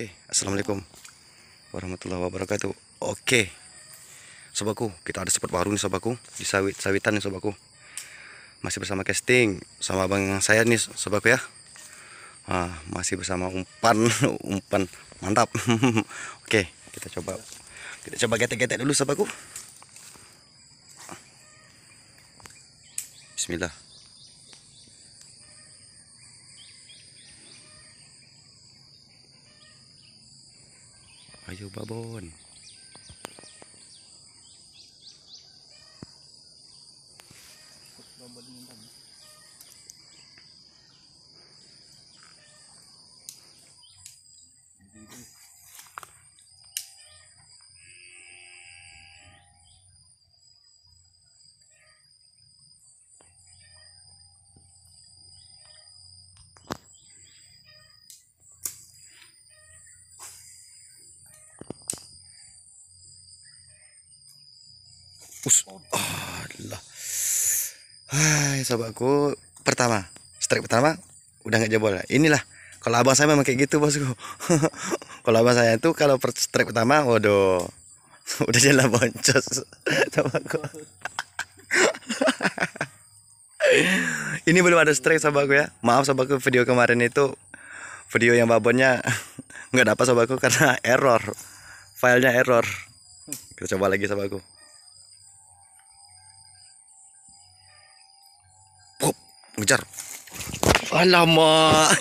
Oke, assalamualaikum warahmatullahi wabarakatuh. Oke, sobaku, kita ada spot baru nih sobaku di sawit sawitan nih sobaku. Masih bersama casting sama abang saya nih sobaku ya. Ah, masih bersama umpan umpan mantap. Oke, kita coba kita coba getek-getek dulu sobaku. Bismillah. อยู่บ้าบน Us. Oh, Allah. Hai, sahabatku. Pertama, strike pertama udah nggak jebol lah. Inilah kalau abang saya memang kayak gitu bosku kalau abang saya itu kalau per strike pertama waduh udah jalan boncos sahabatku ini belum ada strike sahabatku ya maaf sahabatku video kemarin itu video yang babonnya nggak dapat sahabatku karena error filenya error kita coba lagi sahabatku ngejar alamak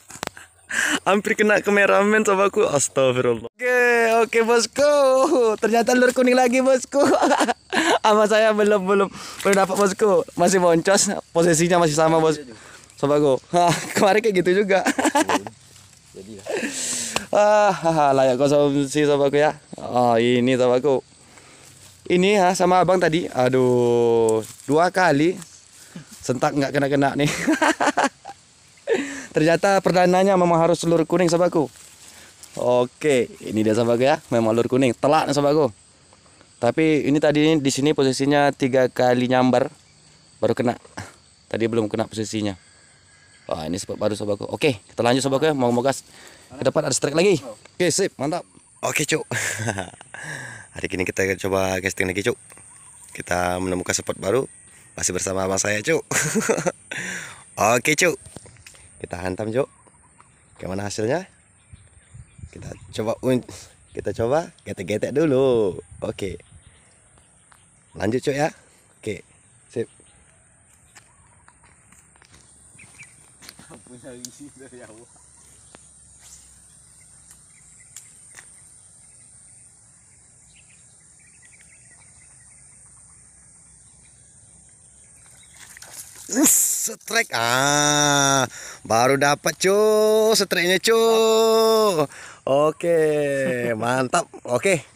hampir kena kameramen sama aku astagfirullah oke okay, oke okay, bosku ternyata lur kuning lagi bosku sama saya belum belum belum dapat bosku masih boncos posisinya masih sama bos iya, iya. sama aku kemarin kayak gitu juga jadi ah layak konsumsi sama aku ya oh ini sama aku ini ya sama abang tadi aduh dua kali sentak nggak kena-kena nih ternyata perdananya memang harus seluruh kuning sahabatku oke ini dia sahabatku ya memang lur kuning telak nih sahabatku tapi ini tadi di sini posisinya tiga kali nyambar baru kena tadi belum kena posisinya wah ini sebab baru sahabatku oke kita lanjut sahabatku ya mau mau gas ke depan ada strike lagi oke sip mantap oke cuk hari ini kita coba casting lagi cuk kita menemukan spot baru masih bersama sama saya, Cuk. Oke, Cuk. Kita hantam, Cuk. Gimana hasilnya? Kita coba kita coba getek-getek dulu. Oke. Lanjut, Cuk ya. Oke. Sip. Punya isi dari awal. Us, strike. Ah, baru dapat, cu. Strike-nya, cu. Oke, mantap. Oke.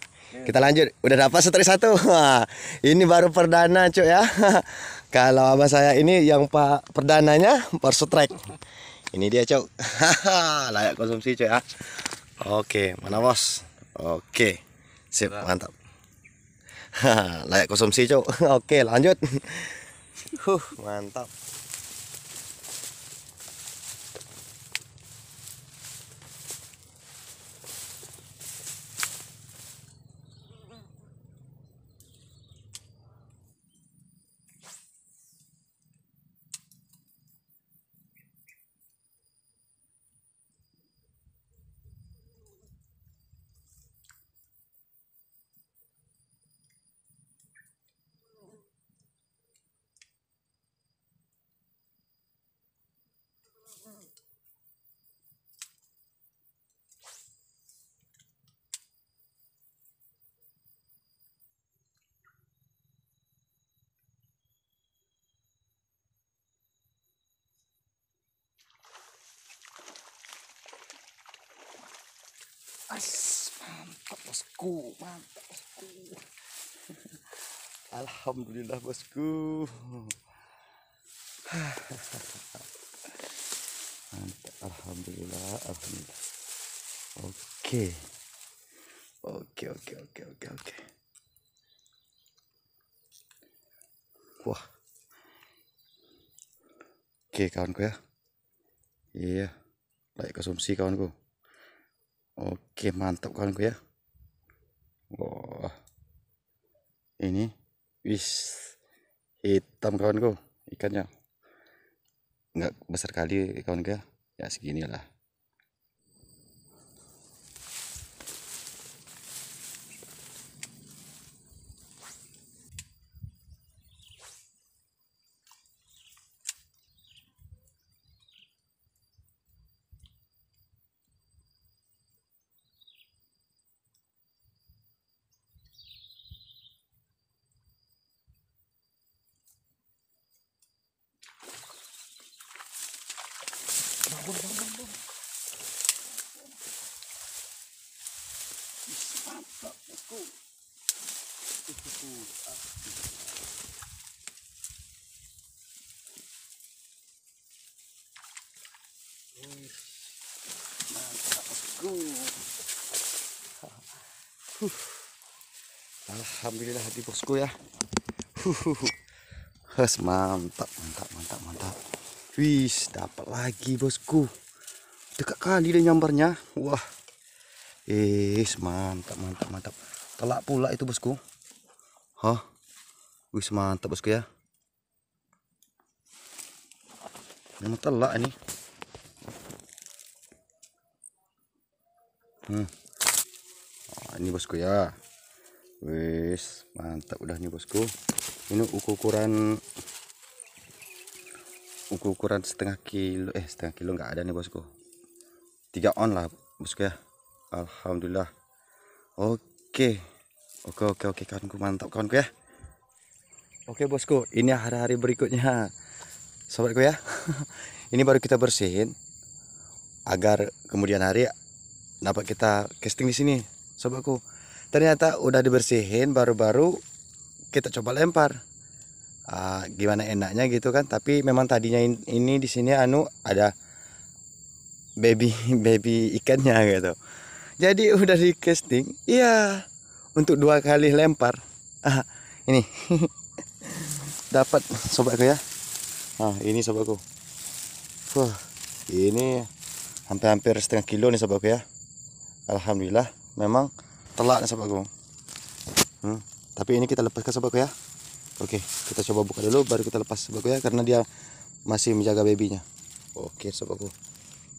Kita lanjut. Udah dapat strike satu. Ah, ini baru perdana, cu ya. Kalau abah saya ini yang Pak perdananya baru strike. Ini dia, cu. Layak konsumsi, cu ya. Oke, mana bos? Oke. Sip, mantap. Layak konsumsi, cu. Oke, lanjut huh mantap mantap bosku, mantap bosku. Alhamdulillah bosku. mantap, alhamdulillah, alhamdulillah. Oke. Oke, oke, oke, oke, oke. Wah. Oke, kawanku ya. Iya. Yeah. Baik konsumsi kawanku. Oke, mantap kawanku ya. Wah. Ini wis hitam kawanku ikannya. Enggak besar kali kawan ku ya. Ya segini lah. bom, bom, bom, bom. Mantap, Alhamdulillah di bosku ya. Huh. Hes mantap, mantap, mantap, mantap. Wis, dapat lagi bosku. Dekat kali deh nyambarnya. Wah. Eh, mantap, mantap, mantap. Telak pula itu bosku. Hah? Wis mantap bosku ya. Memang telak ini. Hmm. Oh, ini bosku ya. Wis, mantap udah nih bosku. Ini ukuran ukuran setengah kilo eh setengah kilo nggak ada nih bosku tiga on lah bosku ya alhamdulillah oke oke oke oke kawanku mantap kawanku ya oke bosku ini hari-hari berikutnya sobatku ya ini baru kita bersihin agar kemudian hari dapat kita casting di sini sobatku ternyata udah dibersihin baru-baru kita coba lempar uh, gimana enaknya gitu kan tapi memang tadinya in, ini di sini anu ada baby baby ikannya gitu jadi udah di casting iya untuk dua kali lempar ah, ini dapat sobatku ya nah ini sobatku Wah, ini hampir-hampir setengah kilo nih sobatku ya Alhamdulillah memang telak nih sobatku hmm, tapi ini kita lepaskan sobatku ya Oke, kita coba buka dulu baru kita lepas sobatku ya karena dia masih menjaga babynya. Oke, sobatku.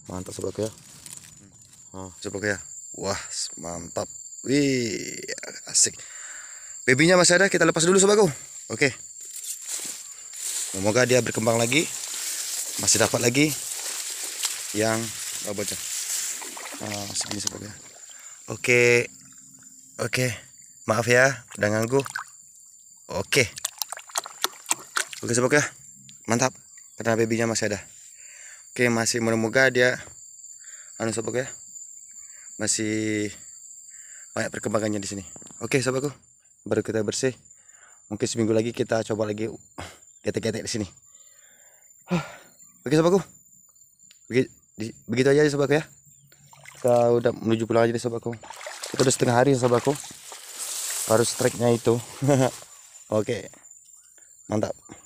Mantap sobatku ya. Oh, sobatku ya. Wah, mantap. Wih, asik. Babynya masih ada, kita lepas dulu sobatku. Oke. Semoga dia berkembang lagi. Masih dapat lagi yang oh, bocah. Oh, ya. Oke. Oke. Maaf ya, udah ganggu. Oke oke sobat ya mantap karena babynya masih ada oke masih moga dia anu sobat ya masih banyak perkembangannya di sini oke sobatku baru kita bersih mungkin seminggu lagi kita coba lagi getek-getek di sini oke sobatku begitu, aja aja sobatku ya kita udah menuju pulang aja deh sobatku itu udah setengah hari sobatku baru strike-nya itu oke mantap